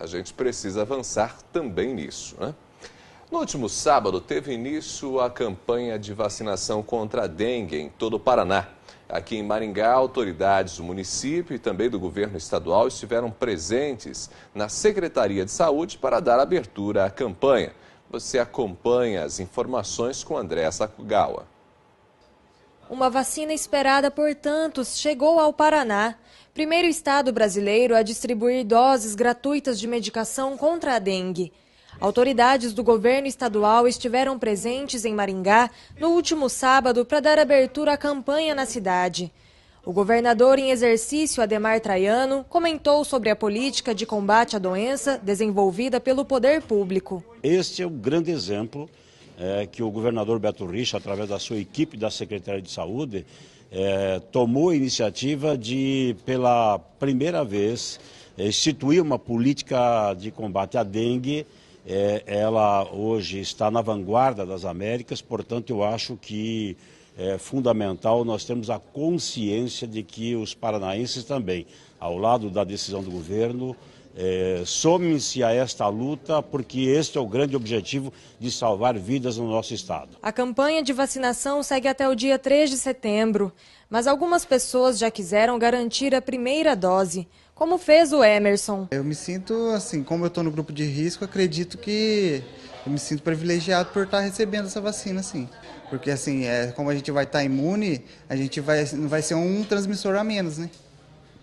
a gente precisa avançar também nisso. Né? No último sábado, teve início a campanha de vacinação contra a dengue em todo o Paraná. Aqui em Maringá, autoridades do município e também do governo estadual estiveram presentes na Secretaria de Saúde para dar abertura à campanha. Você acompanha as informações com André Sakugawa. Uma vacina esperada por tantos chegou ao Paraná primeiro estado brasileiro a distribuir doses gratuitas de medicação contra a dengue. Autoridades do governo estadual estiveram presentes em Maringá no último sábado para dar abertura à campanha na cidade. O governador em exercício, Ademar Traiano, comentou sobre a política de combate à doença desenvolvida pelo poder público. Este é um grande exemplo é, que o governador Beto Richa, através da sua equipe da Secretaria de Saúde, é, tomou a iniciativa de, pela primeira vez, é, instituir uma política de combate à dengue. É, ela hoje está na vanguarda das Américas, portanto, eu acho que é fundamental nós termos a consciência de que os paranaenses também, ao lado da decisão do governo, é, some-se a esta luta, porque este é o grande objetivo de salvar vidas no nosso estado. A campanha de vacinação segue até o dia 3 de setembro, mas algumas pessoas já quiseram garantir a primeira dose. Como fez o Emerson? Eu me sinto assim, como eu estou no grupo de risco, acredito que eu me sinto privilegiado por estar recebendo essa vacina, sim. Porque assim, é, como a gente vai estar imune, a gente vai, vai ser um transmissor a menos, né?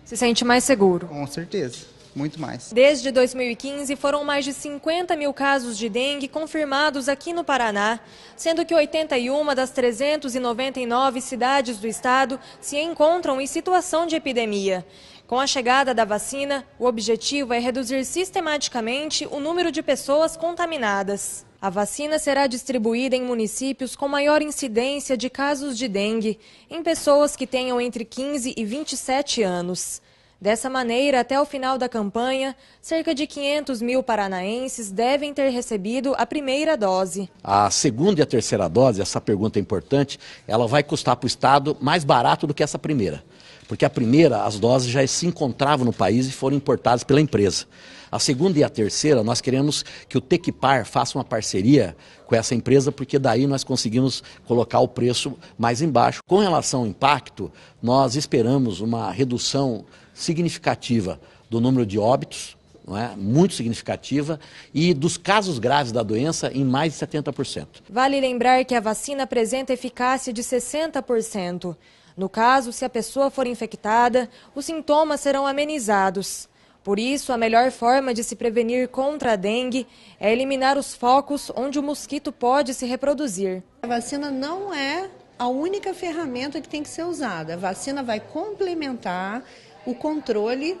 Se sente mais seguro. Com certeza muito mais. Desde 2015, foram mais de 50 mil casos de dengue confirmados aqui no Paraná, sendo que 81 das 399 cidades do estado se encontram em situação de epidemia. Com a chegada da vacina, o objetivo é reduzir sistematicamente o número de pessoas contaminadas. A vacina será distribuída em municípios com maior incidência de casos de dengue, em pessoas que tenham entre 15 e 27 anos. Dessa maneira, até o final da campanha, cerca de 500 mil paranaenses devem ter recebido a primeira dose. A segunda e a terceira dose, essa pergunta é importante, ela vai custar para o Estado mais barato do que essa primeira. Porque a primeira, as doses já se encontravam no país e foram importadas pela empresa. A segunda e a terceira, nós queremos que o Tequipar faça uma parceria com essa empresa, porque daí nós conseguimos colocar o preço mais embaixo. Com relação ao impacto, nós esperamos uma redução significativa do número de óbitos, é? muito significativa, e dos casos graves da doença em mais de 70%. Vale lembrar que a vacina apresenta eficácia de 60%. No caso, se a pessoa for infectada, os sintomas serão amenizados. Por isso, a melhor forma de se prevenir contra a dengue é eliminar os focos onde o mosquito pode se reproduzir. A vacina não é a única ferramenta que tem que ser usada. A vacina vai complementar o controle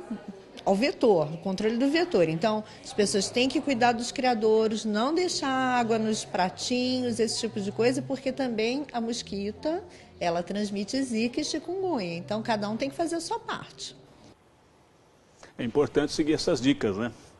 ao vetor, o controle do vetor. Então, as pessoas têm que cuidar dos criadores, não deixar água nos pratinhos, esse tipo de coisa, porque também a mosquita, ela transmite zika e chikungunya. Então, cada um tem que fazer a sua parte. É importante seguir essas dicas, né?